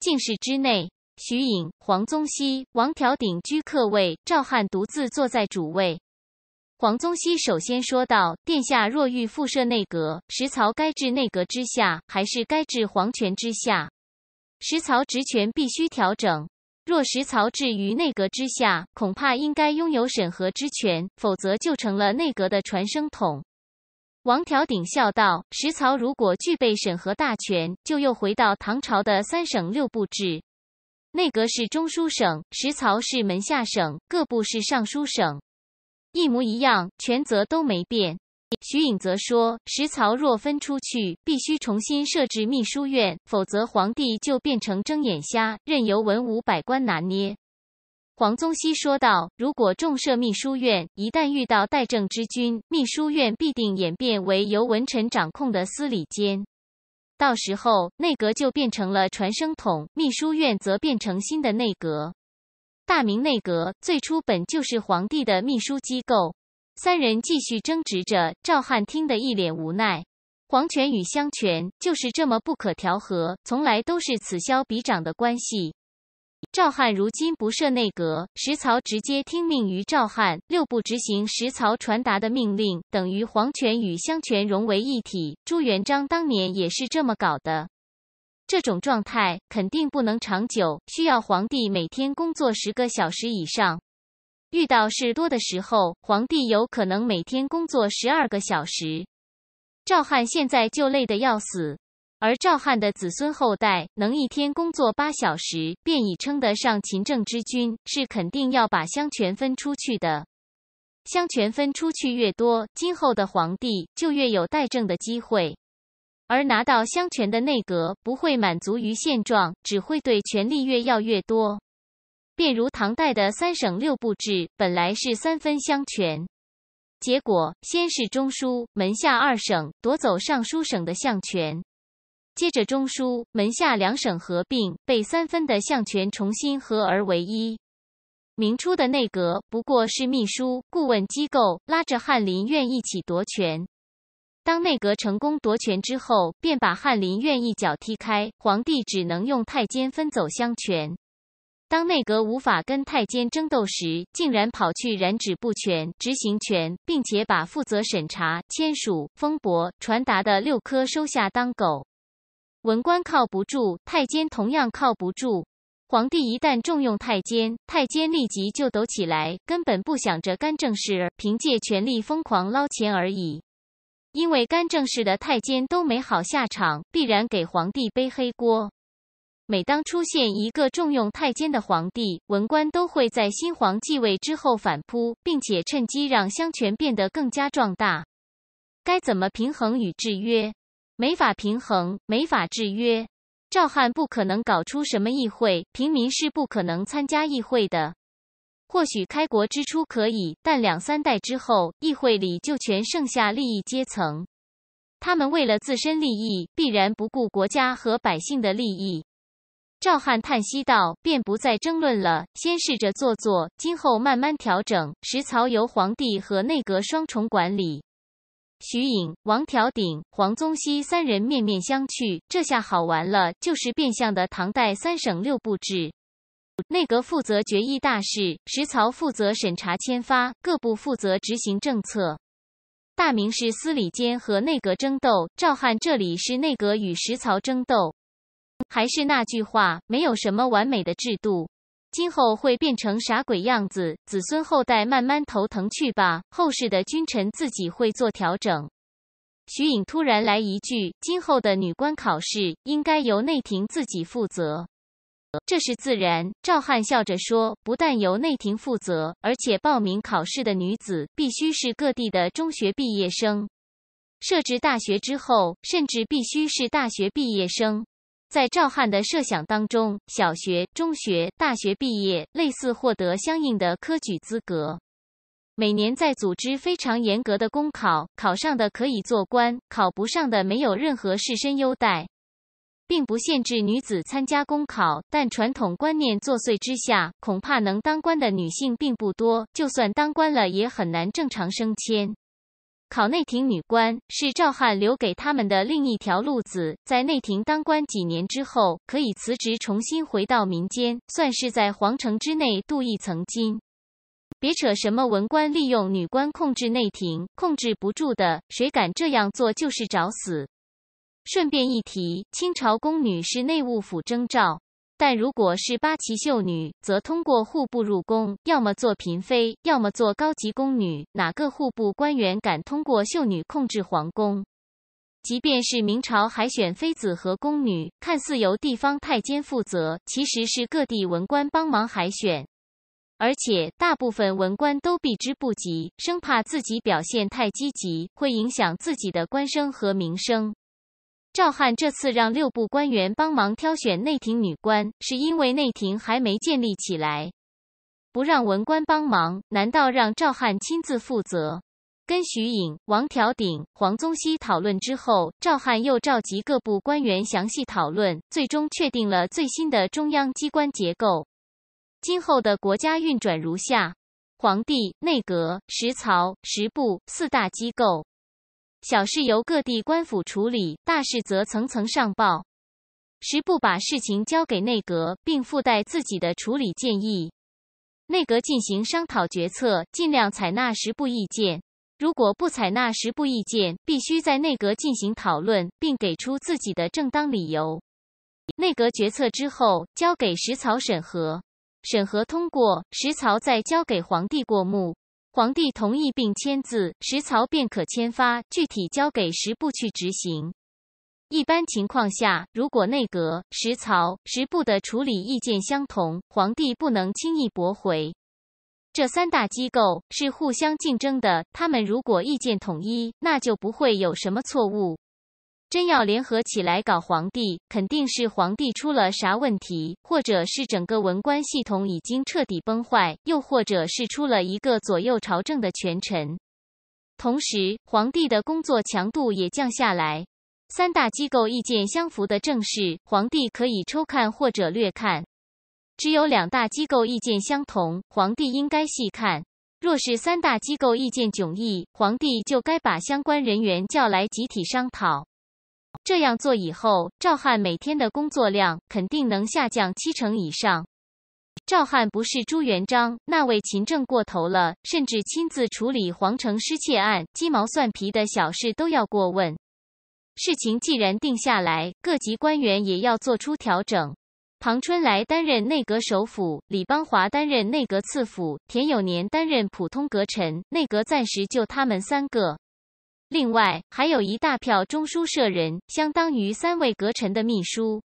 进士之内，徐颖、黄宗羲、王调鼎居客位，赵汉独自坐在主位。黄宗羲首先说道：“殿下若欲复设内阁，实曹该置内阁之下，还是该置皇权之下？实曹职权必须调整。若实曹置于内阁之下，恐怕应该拥有审核之权，否则就成了内阁的传声筒。”王调鼎笑道：“石曹如果具备审核大权，就又回到唐朝的三省六部制，内阁是中书省，石曹是门下省，各部是尚书省，一模一样，权责都没变。”徐颖则说：“石曹若分出去，必须重新设置秘书院，否则皇帝就变成睁眼瞎，任由文武百官拿捏。”黄宗羲说道：“如果重设秘书院，一旦遇到代政之君，秘书院必定演变为由文臣掌控的司礼监。到时候，内阁就变成了传声筒，秘书院则变成新的内阁。大明内阁最初本就是皇帝的秘书机构。”三人继续争执着，赵汉听得一脸无奈：，皇权与相权就是这么不可调和，从来都是此消彼长的关系。赵汉如今不设内阁，石曹直接听命于赵汉，六部执行石曹传达的命令，等于皇权与相权融为一体。朱元璋当年也是这么搞的，这种状态肯定不能长久，需要皇帝每天工作十个小时以上，遇到事多的时候，皇帝有可能每天工作十二个小时。赵汉现在就累得要死。而赵汉的子孙后代能一天工作八小时，便已称得上勤政之君，是肯定要把相权分出去的。相权分出去越多，今后的皇帝就越有代政的机会。而拿到相权的内阁不会满足于现状，只会对权力越要越多。便如唐代的三省六部制，本来是三分相权，结果先是中书门下二省夺走尚书省的相权。接着，中书门下两省合并，被三分的相权重新合而为一。明初的内阁不过是秘书顾问机构，拉着翰林院一起夺权。当内阁成功夺权之后，便把翰林院一脚踢开，皇帝只能用太监分走相权。当内阁无法跟太监争斗时，竟然跑去染指不权、执行权，并且把负责审查、签署、封驳、传达的六科收下当狗。文官靠不住，太监同样靠不住。皇帝一旦重用太监，太监立即就抖起来，根本不想着干正事，凭借权力疯狂捞钱而已。因为干正事的太监都没好下场，必然给皇帝背黑锅。每当出现一个重用太监的皇帝，文官都会在新皇继位之后反扑，并且趁机让相权变得更加壮大。该怎么平衡与制约？没法平衡，没法制约。赵汉不可能搞出什么议会，平民是不可能参加议会的。或许开国之初可以，但两三代之后，议会里就全剩下利益阶层。他们为了自身利益，必然不顾国家和百姓的利益。赵汉叹息道：“便不再争论了，先试着做做，今后慢慢调整。实操由皇帝和内阁双重管理。”徐颖、王条鼎、黄宗羲三人面面相觑，这下好玩了，就是变相的唐代三省六部制。内阁负责决议大事，石曹负责审查签发，各部负责执行政策。大明是司礼监和内阁争斗，赵汉这里是内阁与石曹争斗。还是那句话，没有什么完美的制度。今后会变成啥鬼样子？子孙后代慢慢头疼去吧。后世的君臣自己会做调整。徐颖突然来一句：“今后的女官考试应该由内廷自己负责。”这是自然。赵汉笑着说：“不但由内廷负责，而且报名考试的女子必须是各地的中学毕业生，设置大学之后，甚至必须是大学毕业生。”在赵汉的设想当中，小学、中学、大学毕业，类似获得相应的科举资格。每年在组织非常严格的公考，考上的可以做官，考不上的没有任何士绅优待，并不限制女子参加公考，但传统观念作祟之下，恐怕能当官的女性并不多。就算当官了，也很难正常升迁。考内廷女官是赵汉留给他们的另一条路子，在内廷当官几年之后，可以辞职重新回到民间，算是在皇城之内镀一层金。别扯什么文官利用女官控制内廷，控制不住的，谁敢这样做就是找死。顺便一提，清朝宫女是内务府征召。但如果是八旗秀女，则通过户部入宫，要么做嫔妃，要么做高级宫女。哪个户部官员敢通过秀女控制皇宫？即便是明朝海选妃子和宫女，看似由地方太监负责，其实是各地文官帮忙海选，而且大部分文官都避之不及，生怕自己表现太积极，会影响自己的官声和名声。赵汉这次让六部官员帮忙挑选内廷女官，是因为内廷还没建立起来。不让文官帮忙，难道让赵汉亲自负责？跟徐颖、王条鼎、黄宗羲讨论之后，赵汉又召集各部官员详细讨论，最终确定了最新的中央机关结构。今后的国家运转如下：皇帝、内阁、十曹、十部四大机构。小事由各地官府处理，大事则层层上报。十部把事情交给内阁，并附带自己的处理建议。内阁进行商讨决策，尽量采纳十部意见。如果不采纳十部意见，必须在内阁进行讨论，并给出自己的正当理由。内阁决策之后，交给实曹审核。审核通过，实曹再交给皇帝过目。皇帝同意并签字，实曹便可签发，具体交给实部去执行。一般情况下，如果内阁、实曹、实部的处理意见相同，皇帝不能轻易驳回。这三大机构是互相竞争的，他们如果意见统一，那就不会有什么错误。真要联合起来搞皇帝，肯定是皇帝出了啥问题，或者是整个文官系统已经彻底崩坏，又或者是出了一个左右朝政的权臣。同时，皇帝的工作强度也降下来。三大机构意见相符的政事，皇帝可以抽看或者略看；只有两大机构意见相同，皇帝应该细看。若是三大机构意见迥异，皇帝就该把相关人员叫来集体商讨。这样做以后，赵汉每天的工作量肯定能下降七成以上。赵汉不是朱元璋那位勤政过头了，甚至亲自处理皇城失窃案，鸡毛蒜皮的小事都要过问。事情既然定下来，各级官员也要做出调整。庞春来担任内阁首辅，李邦华担任内阁次辅，田有年担任普通阁臣，内阁暂时就他们三个。另外，还有一大票中书舍人，相当于三位阁臣的秘书；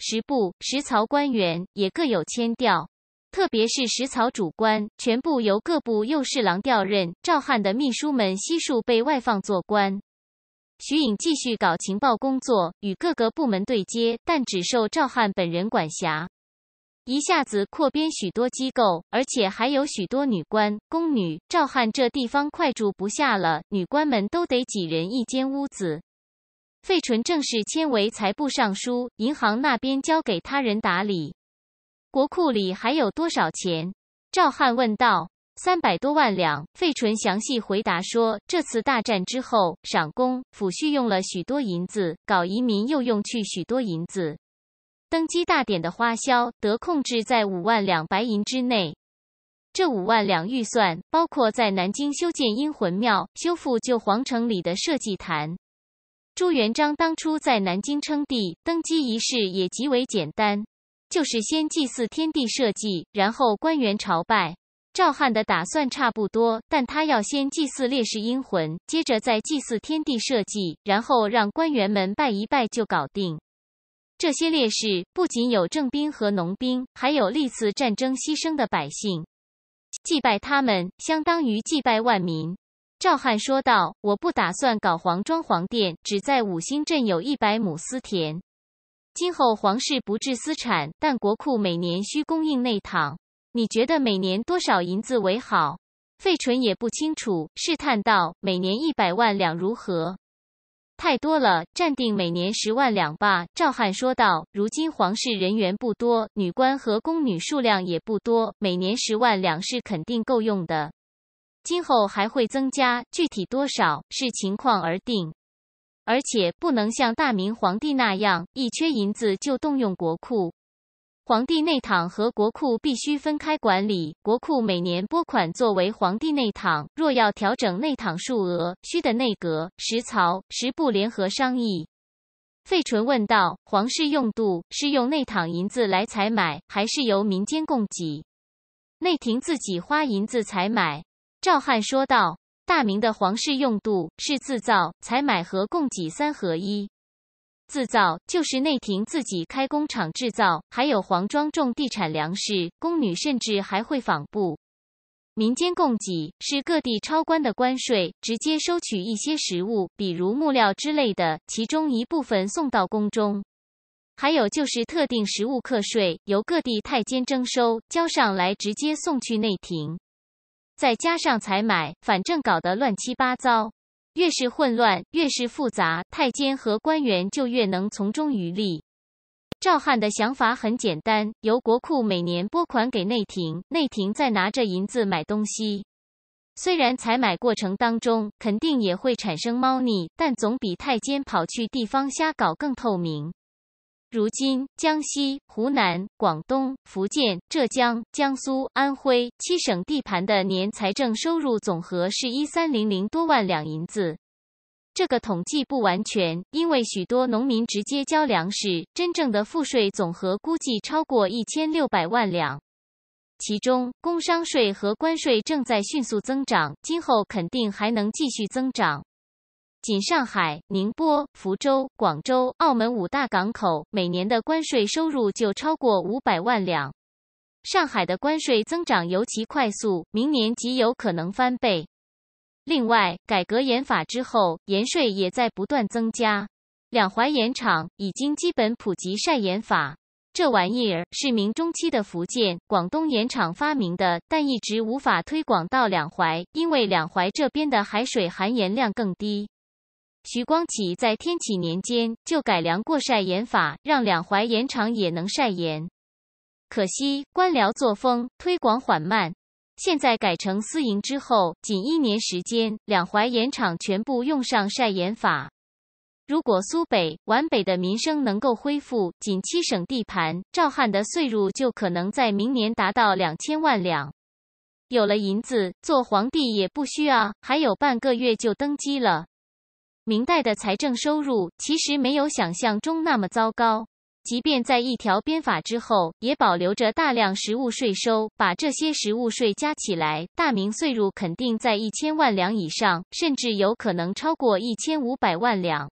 十部、十曹官员也各有千调，特别是十曹主官全部由各部右侍郎调任。赵汉的秘书们悉数被外放做官。徐颖继续搞情报工作，与各个部门对接，但只受赵汉本人管辖。一下子扩编许多机构，而且还有许多女官、宫女。赵汉这地方快住不下了，女官们都得挤人一间屋子。费纯正式迁为财部尚书，银行那边交给他人打理。国库里还有多少钱？赵汉问道。三百多万两。费纯详细回答说：这次大战之后，赏功、抚恤用了许多银子，搞移民又用去许多银子。登基大典的花销得控制在五万两白银之内。这五万两预算包括在南京修建英魂庙、修复旧皇城里的社稷坛。朱元璋当初在南京称帝，登基仪式也极为简单，就是先祭祀天地社稷，然后官员朝拜。赵汉的打算差不多，但他要先祭祀烈士英魂，接着再祭祀天地社稷，然后让官员们拜一拜就搞定。这些烈士不仅有正兵和农兵，还有历次战争牺牲的百姓。祭拜他们相当于祭拜万民。赵汉说道：“我不打算搞皇庄皇店，只在五星镇有一百亩私田。今后皇室不置私产，但国库每年需供应内帑。你觉得每年多少银子为好？”费纯也不清楚，试探道：“每年一百万两如何？”太多了，暂定每年十万两吧。”赵汉说道，“如今皇室人员不多，女官和宫女数量也不多，每年十万两是肯定够用的。今后还会增加，具体多少视情况而定。而且不能像大明皇帝那样，一缺银子就动用国库。”皇帝内帑和国库必须分开管理。国库每年拨款作为皇帝内帑，若要调整内帑数额，需的内阁、十曹、十部联合商议。费纯问道：“皇室用度是用内帑银子来采买，还是由民间供给？”内廷自己花银子采买。赵汉说道：“大明的皇室用度是自造、采买和供给三合一。”自造就是内廷自己开工厂制造，还有皇庄种地产粮食，宫女甚至还会纺布。民间供给是各地超官的关税，直接收取一些食物，比如木料之类的，其中一部分送到宫中。还有就是特定食物课税，由各地太监征收，交上来直接送去内廷。再加上采买，反正搞得乱七八糟。越是混乱，越是复杂，太监和官员就越能从中渔利。赵汉的想法很简单：由国库每年拨款给内廷，内廷再拿着银子买东西。虽然采买过程当中肯定也会产生猫腻，但总比太监跑去地方瞎搞更透明。如今，江西、湖南、广东、福建、浙江、江苏、安徽七省地盘的年财政收入总和是一三零零多万两银子。这个统计不完全，因为许多农民直接交粮食，真正的赋税总和估计超过一千六百万两。其中，工商税和关税正在迅速增长，今后肯定还能继续增长。仅上海、宁波、福州、广州、澳门五大港口，每年的关税收入就超过五百万两。上海的关税增长尤其快速，明年极有可能翻倍。另外，改革盐法之后，盐税也在不断增加。两淮盐场已经基本普及晒盐法，这玩意儿是明中期的福建、广东盐场发明的，但一直无法推广到两淮，因为两淮这边的海水含盐量更低。徐光启在天启年间就改良过晒盐法，让两淮盐场也能晒盐。可惜官僚作风推广缓慢。现在改成私营之后，仅一年时间，两淮盐场全部用上晒盐法。如果苏北皖北的民生能够恢复，仅七省地盘，赵汉的岁入就可能在明年达到两千万两。有了银子，做皇帝也不需要，还有半个月就登基了。明代的财政收入其实没有想象中那么糟糕，即便在一条鞭法之后，也保留着大量实物税收。把这些实物税加起来，大明岁入肯定在一千万两以上，甚至有可能超过一千五百万两。